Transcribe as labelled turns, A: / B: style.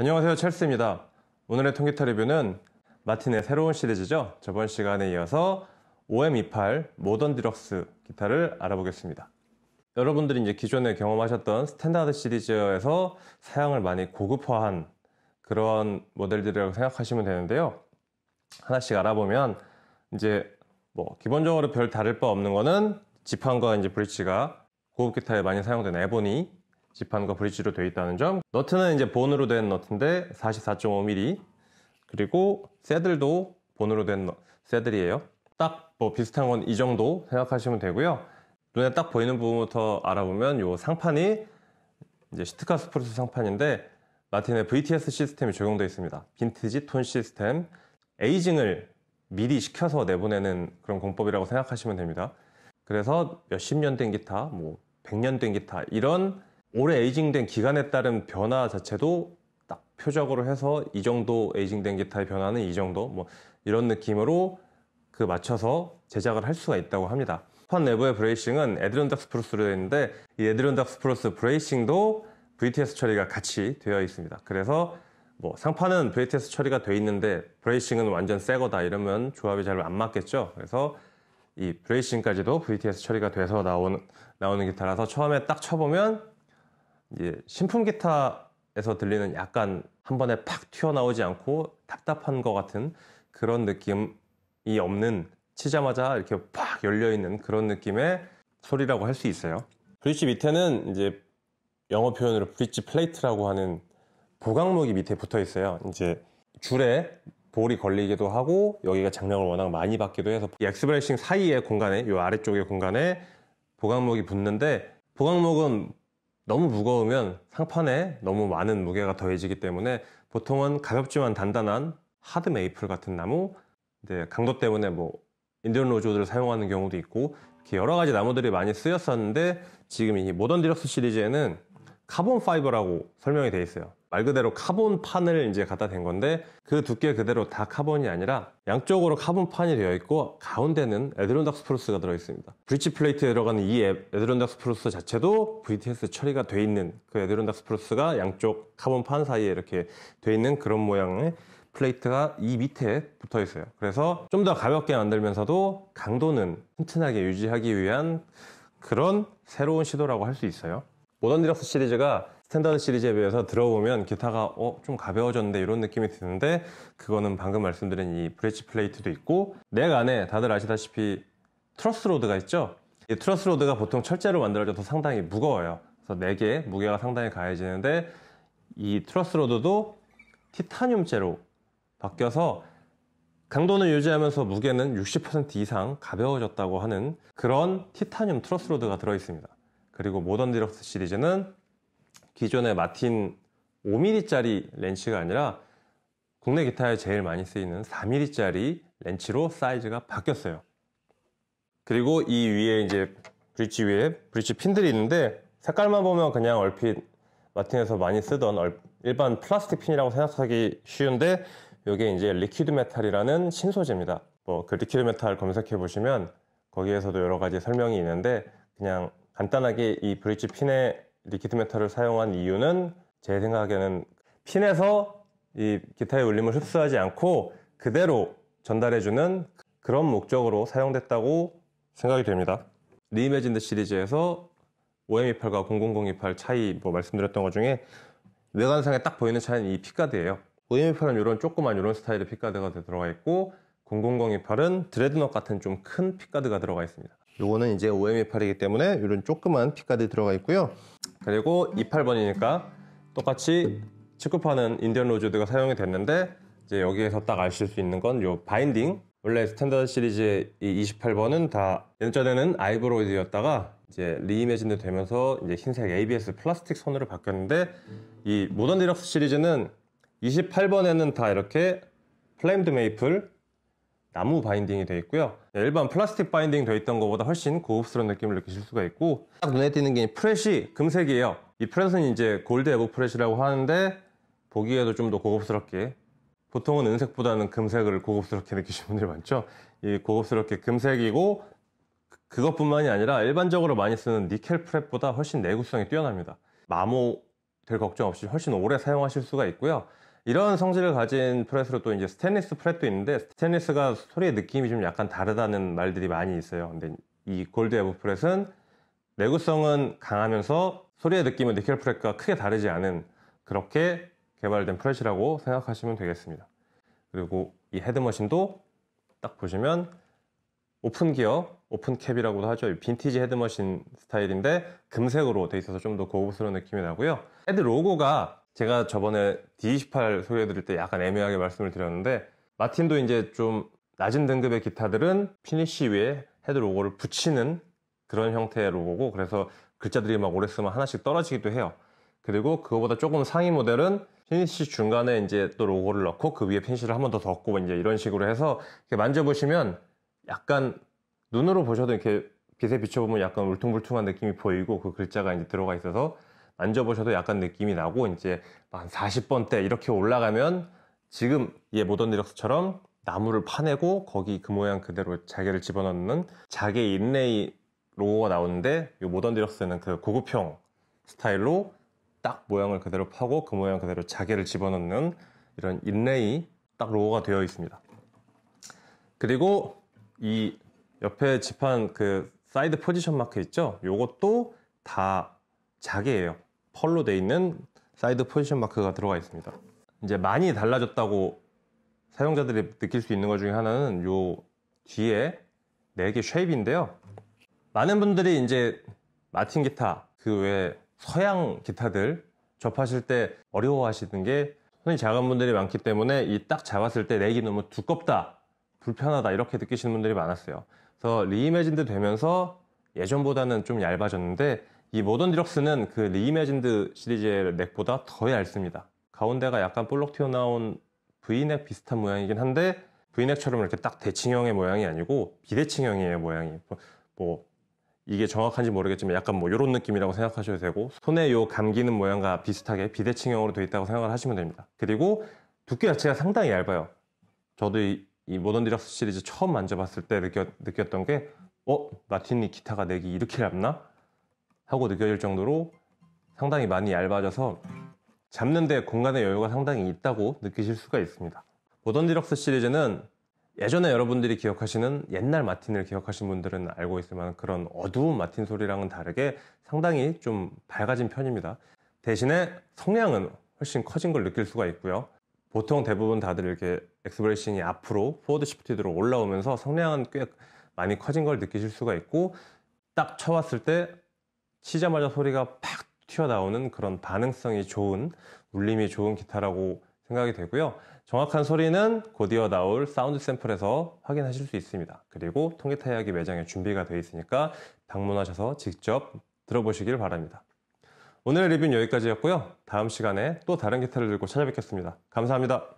A: 안녕하세요 첼스입니다 오늘의 통기타 리뷰는 마틴의 새로운 시리즈죠 저번 시간에 이어서 OM28 모던 디럭스 기타를 알아보겠습니다 여러분들이 이제 기존에 경험하셨던 스탠다드 시리즈에서 사양을 많이 고급화한 그런 모델들이라고 생각하시면 되는데요 하나씩 알아보면 이제 뭐 기본적으로 별 다를 바 없는 거는 지판과 이제 브릿지가 고급 기타에 많이 사용된 에보니 지판과 브릿지로 되어 있다는 점 너트는 이제 본으로 된 너트인데 44.5mm 그리고 새들도 본으로 된 새들이에요 딱 뭐 비슷한 건 이 정도 생각하시면 되고요 눈에 딱 보이는 부분부터 알아보면 이 상판이 이제 시트카 스프루스 상판인데 마틴의 VTS 시스템이 적용되어 있습니다 빈티지 톤 시스템 에이징을 미리 시켜서 내보내는 그런 공법이라고 생각하시면 됩니다 그래서 몇십 년 된 기타, 뭐 100년 된 기타 이런 오래 에이징된 기간에 따른 변화 자체도 딱 표적으로 해서 이 정도 에이징된 기타의 변화는 이 정도 뭐 이런 느낌으로 그 맞춰서 제작을 할 수가 있다고 합니다. 판 내부의 브레이싱은 에드론닥 스프루스로 되어 있는데 이 에드론닥 스프루스 브레이싱도 VTS 처리가 같이 되어 있습니다. 그래서 뭐 상판은 VTS 처리가 되어 있는데 브레이싱은 완전 새 거다 이러면 조합이 잘 안 맞겠죠. 그래서 이 브레이싱까지도 VTS 처리가 돼서 나오는, 나오는 기타라서 처음에 딱 쳐보면 이제 신품 기타에서 들리는 약간 한 번에 팍 튀어나오지 않고 답답한 것 같은 그런 느낌이 없는 치자마자 이렇게 팍 열려있는 그런 느낌의 소리라고 할 수 있어요. 브릿지 밑에는 이제 영어 표현으로 브릿지 플레이트라고 하는 보강목이 밑에 붙어 있어요. 이제 줄에 볼이 걸리기도 하고 여기가 장력을 워낙 많이 받기도 해서 엑스브레싱 사이의 공간에 이 아래쪽의 공간에 보강목이 붙는데 보강목은 너무 무거우면 상판에 너무 많은 무게가 더해지기 때문에 보통은 가볍지만 단단한 하드 메이플 같은 나무 이제 강도 때문에 뭐 인디언 로즈우드를 사용하는 경우도 있고 이렇게 여러 가지 나무들이 많이 쓰였었는데 지금 이 모던 디럭스 시리즈에는 카본 파이버라고 설명이 되어 있어요 말 그대로 카본 판을 이제 갖다 댄 건데 그 두께 그대로 다 카본이 아니라 양쪽으로 카본 판이 되어 있고 가운데는 에드론닥 스프루스가 들어 있습니다. 브릿지 플레이트에 들어가는 이 에드론닥 스프루스 자체도 VTS 처리가 돼 있는 그 에드론닥 스프루스가 양쪽 카본 판 사이에 이렇게 돼 있는 그런 모양의 플레이트가 이 밑에 붙어 있어요. 그래서 좀 더 가볍게 만들면서도 강도는 튼튼하게 유지하기 위한 그런 새로운 시도라고 할 수 있어요. 모던 디럭스 시리즈가 스탠다드 시리즈에 비해서 들어보면 기타가 어, 좀 가벼워졌는데 이런 느낌이 드는데 그거는 방금 말씀드린 이 브릿지 플레이트도 있고 넥 안에 다들 아시다시피 트러스 로드가 있죠 이 트러스 로드가 보통 철제로 만들어져서 상당히 무거워요 그래서 넥의 무게가 상당히 가해지는데 이 트러스 로드도 티타늄재로 바뀌어서 강도는 유지하면서 무게는 60% 이상 가벼워졌다고 하는 그런 티타늄 트러스로드가 들어있습니다. 그리고 모던 디럭스 시리즈는 기존의 마틴 5mm짜리 렌치가 아니라 국내 기타에 제일 많이 쓰이는 4mm짜리 렌치로 사이즈가 바뀌었어요. 그리고 이 위에 이제 브릿지 위에 브릿지 핀들이 있는데 색깔만 보면 그냥 얼핏 마틴에서 많이 쓰던 일반 플라스틱 핀이라고 생각하기 쉬운데 이게 이제 리퀴드 메탈이라는 신소재입니다. 뭐그 리퀴드 메탈 검색해 보시면 거기에서도 여러 가지 설명이 있는데 그냥 간단하게 이 브릿지 핀의 리퀴드 메탈을 사용한 이유는 제 생각에는 핀에서 이 기타의 울림을 흡수하지 않고 그대로 전달해주는 그런 목적으로 사용됐다고 생각이 됩니다. 리메진드 이 시리즈에서 o m 2 8과00028 차이 뭐 말씀드렸던 것 중에 외관상에 딱 보이는 차이는 이 핏가드예요. o m 2 8은 이런 조그만 이런 스타일의 핏가드가 들어가 있고 00028은 드레드넛 같은 좀큰 핏가드가 들어가 있습니다. 요거는 이제 o m 2 8이기 때문에 이런 조그만 핏가드 들어가 있고요. 그리고 28번이니까 똑같이 축급하는 인디언 로즈드가 사용이 됐는데 이제 여기에서 딱 아실 수 있는 건 요 바인딩 원래 스탠다드 시리즈의 이 28번은 다 예전에는 아이브로이드였다가 이제 리이매진도 되면서 이제 흰색 ABS 플라스틱 손으로 바뀌었는데 이 모던 디럭스 시리즈는 28번에는 다 이렇게 플레임드 메이플 나무 바인딩이 되어 있고요. 네, 일반 플라스틱 바인딩 되어 있던 것보다 훨씬 고급스러운 느낌을 느끼실 수가 있고 딱 눈에 띄는 게 프렛이 금색이에요. 이 프렛은 이제 골드 에복 프렛이라고 하는데 보기에도 좀 더 고급스럽게 보통은 은색보다는 금색을 고급스럽게 느끼시는 분들이 많죠. 이 고급스럽게 금색이고 그것뿐만이 아니라 일반적으로 많이 쓰는 니켈 프렛보다 훨씬 내구성이 뛰어납니다. 마모 될 걱정 없이 훨씬 오래 사용하실 수가 있고요. 이런 성질을 가진 프레스로 또 이제 스테니스 프렛도 있는데 스테니스가 소리의 느낌이 좀 약간 다르다는 말들이 많이 있어요. 근데 이 골드 에브 프렛은 내구성은 강하면서 소리의 느낌은 니켈 프렛과 크게 다르지 않은 그렇게 개발된 프렛이라고 생각하시면 되겠습니다. 그리고 이 헤드머신도 딱 보시면 오픈 기어, 오픈 캡이라고도 하죠. 빈티지 헤드머신 스타일인데 금색으로 돼 있어서 좀 더 고급스러운 느낌이 나고요. 헤드 로고가 제가 저번에 D28 소개해드릴 때 약간 애매하게 말씀을 드렸는데 마틴도 이제 좀 낮은 등급의 기타들은 피니쉬 위에 헤드 로고를 붙이는 그런 형태의 로고고 그래서 글자들이 막 오래 쓰면 하나씩 떨어지기도 해요 그리고 그거보다 조금 상위 모델은 피니쉬 중간에 이제 또 로고를 넣고 그 위에 피니쉬를 한 번 더 덮고 이제 이런 식으로 해서 이렇게 만져보시면 약간 눈으로 보셔도 이렇게 빛에 비춰보면 약간 울퉁불퉁한 느낌이 보이고 그 글자가 이제 들어가 있어서 만져보셔도 약간 느낌이 나고 이제 한 40번 대 이렇게 올라가면 지금 예 모던 디럭스처럼 나무를 파내고 거기 그 모양 그대로 자개를 집어넣는 자개 인레이 로고가 나오는데 이 모던 디럭스는 그 고급형 스타일로 딱 모양을 그대로 파고 그 모양 그대로 자개를 집어넣는 이런 인레이 딱 로고가 되어 있습니다. 그리고 이 옆에 집한 그 사이드 포지션 마크 있죠? 요것도 다 자개예요. 펄로 돼 있는 사이드 포지션 마크가 들어가 있습니다 이제 많이 달라졌다고 사용자들이 느낄 수 있는 것 중에 하나는 요 뒤에 4개 쉐입인데요 많은 분들이 이제 마틴 기타 그 외 서양 기타들 접하실 때 어려워하시는 게 손이 작은 분들이 많기 때문에 이 딱 잡았을 때 렉이 네 너무 두껍다 불편하다 이렇게 느끼시는 분들이 많았어요 그래서 리이매진드 되면서 예전보다는 좀 얇아졌는데 이 모던 디럭스는 그 리이매진드 시리즈의 넥보다 더 얇습니다. 가운데가 약간 볼록 튀어나온 V넥 비슷한 모양이긴 한데 V넥처럼 이렇게 딱 대칭형의 모양이 아니고 비대칭형의 모양이 뭐, 뭐 이게 정확한지 모르겠지만 약간 뭐 이런 느낌이라고 생각하셔도 되고 손에 요 감기는 모양과 비슷하게 비대칭형으로 되어 있다고 생각을 하시면 됩니다. 그리고 두께 자체가 상당히 얇아요. 저도 이, 이 모던 디럭스 시리즈 처음 만져봤을 때 느꼈, 느꼈던 게 어? 마틴이 기타가 내기 이렇게 얇나? 하고 느껴질 정도로 상당히 많이 얇아져서 잡는데 공간의 여유가 상당히 있다고 느끼실 수가 있습니다. 보던 디럭스 시리즈는 예전에 여러분들이 기억하시는 옛날 마틴을 기억하신 분들은 알고 있을 만한 그런 어두운 마틴 소리랑은 다르게 상당히 좀 밝아진 편입니다. 대신에 성량은 훨씬 커진 걸 느낄 수가 있고요. 보통 대부분 다들 이렇게 엑스브레이싱이 앞으로 포워드 시프티드로 올라오면서 성량은 꽤 많이 커진 걸 느끼실 수가 있고 딱 쳐왔을 때 치자마자 소리가 팍 튀어나오는 그런 반응성이 좋은 울림이 좋은 기타라고 생각이 되고요. 정확한 소리는 곧이어 나올 사운드 샘플에서 확인하실 수 있습니다. 그리고 통기타 이야기 매장에 준비가 되어 있으니까 방문하셔서 직접 들어보시길 바랍니다. 오늘 리뷰는 여기까지였고요. 다음 시간에 또 다른 기타를 들고 찾아뵙겠습니다. 감사합니다.